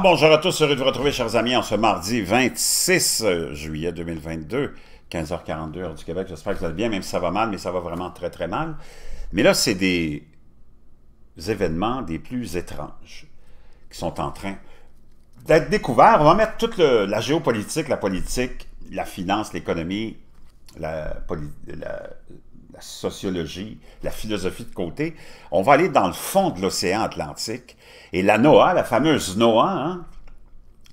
bonjour à tous, heureux de vous retrouver chers amis en ce mardi 26 euh, juillet 2022, 15h42 heure du Québec. J'espère que vous allez bien, même si ça va mal, mais ça va vraiment très très mal. Mais là, c'est des événements des plus étranges qui sont en train d'être découverts. On va mettre toute la géopolitique, la politique, la finance, l'économie, la, la la sociologie, la philosophie de côté. On va aller dans le fond de l'océan Atlantique. Et la Noah, la fameuse Noah, hein,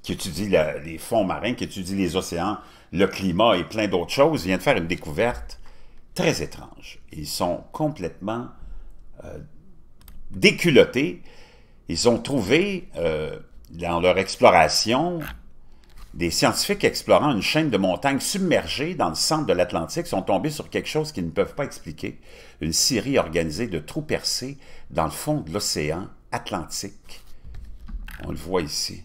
qui étudie les fonds marins, qui étudie les océans, le climat et plein d'autres choses, vient de faire une découverte très étrange. Ils sont complètement euh, déculottés. Ils ont trouvé euh, dans leur exploration des scientifiques explorant une chaîne de montagnes submergées dans le centre de l'Atlantique sont tombés sur quelque chose qu'ils ne peuvent pas expliquer, une série organisée de trous percés dans le fond de l'océan Atlantique. On le voit ici.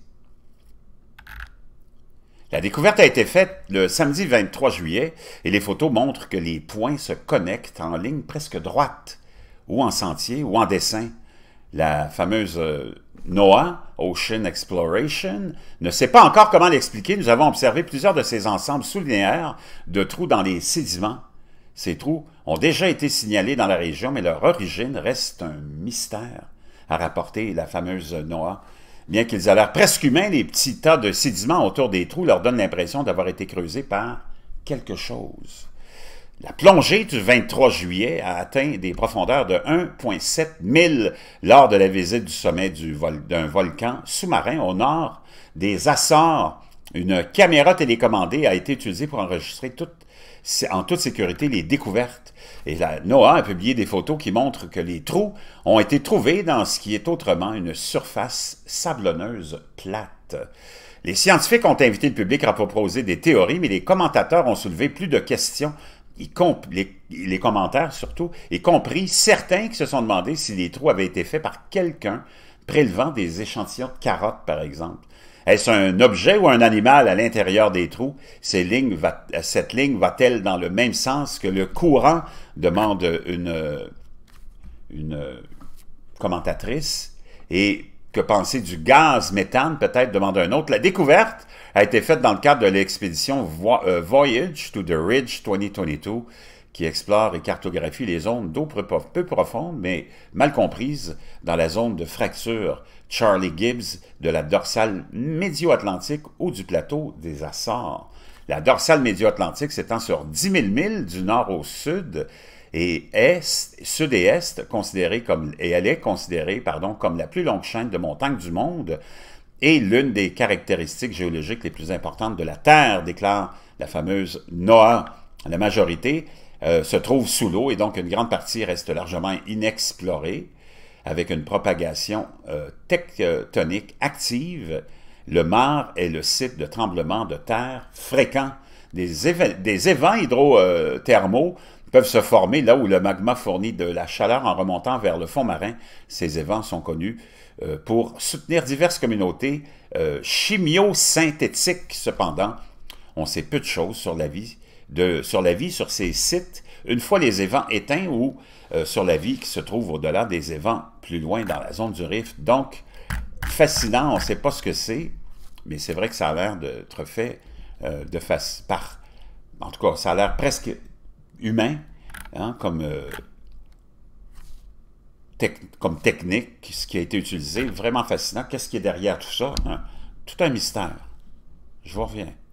La découverte a été faite le samedi 23 juillet et les photos montrent que les points se connectent en ligne presque droite, ou en sentier, ou en dessin. La fameuse euh, Noah Ocean Exploration, ne sait pas encore comment l'expliquer. Nous avons observé plusieurs de ces ensembles sous-linéaires de trous dans les sédiments. Ces trous ont déjà été signalés dans la région, mais leur origine reste un mystère, À rapporter la fameuse Noah, Bien qu'ils aient l'air presque humains, les petits tas de sédiments autour des trous leur donnent l'impression d'avoir été creusés par quelque chose. La plongée du 23 juillet a atteint des profondeurs de 1,7 000 lors de la visite du sommet d'un volcan sous-marin au nord des Açores. Une caméra télécommandée a été utilisée pour enregistrer en toute sécurité les découvertes. Et la NOAA a publié des photos qui montrent que les trous ont été trouvés dans ce qui est autrement une surface sablonneuse plate. Les scientifiques ont invité le public à proposer des théories, mais les commentateurs ont soulevé plus de questions les, commentaires surtout, y compris certains qui se sont demandé si les trous avaient été faits par quelqu'un prélevant des échantillons de carottes, par exemple. Est-ce un objet ou un animal à l'intérieur des trous? cette ligne va-t-elle dans le même sens que le courant? demande une, une commentatrice. Et que penser du gaz méthane, peut-être, demande un autre. La découverte a été faite dans le cadre de l'expédition euh, Voyage to the Ridge 2022, qui explore et cartographie les zones d'eau peu profondes, mais mal comprises dans la zone de fracture Charlie Gibbs de la dorsale médio-atlantique ou du plateau des Açores. La dorsale médio-atlantique s'étend sur 10 000 milles du nord au sud et est, Sud et Est, considérée comme, et elle est considérée pardon, comme la plus longue chaîne de montagnes du monde et l'une des caractéristiques géologiques les plus importantes de la Terre, déclare la fameuse Noah La majorité euh, se trouve sous l'eau et donc une grande partie reste largement inexplorée avec une propagation euh, tectonique active. Le mar est le site de tremblements de terre fréquents des, des évents hydrothermaux euh, peuvent se former là où le magma fournit de la chaleur en remontant vers le fond marin. Ces évents sont connus euh, pour soutenir diverses communautés euh, chimio-synthétiques. Cependant, on sait peu de choses sur la vie, de, sur, la vie sur ces sites une fois les évents éteints ou euh, sur la vie qui se trouve au-delà des évents, plus loin dans la zone du rift. Donc, fascinant, on ne sait pas ce que c'est, mais c'est vrai que ça a l'air d'être fait de face par... En tout cas, ça a l'air presque humain, hein, comme, euh, comme technique, ce qui a été utilisé, vraiment fascinant. Qu'est-ce qui est derrière tout ça? Hein? Tout un mystère. Je vous reviens.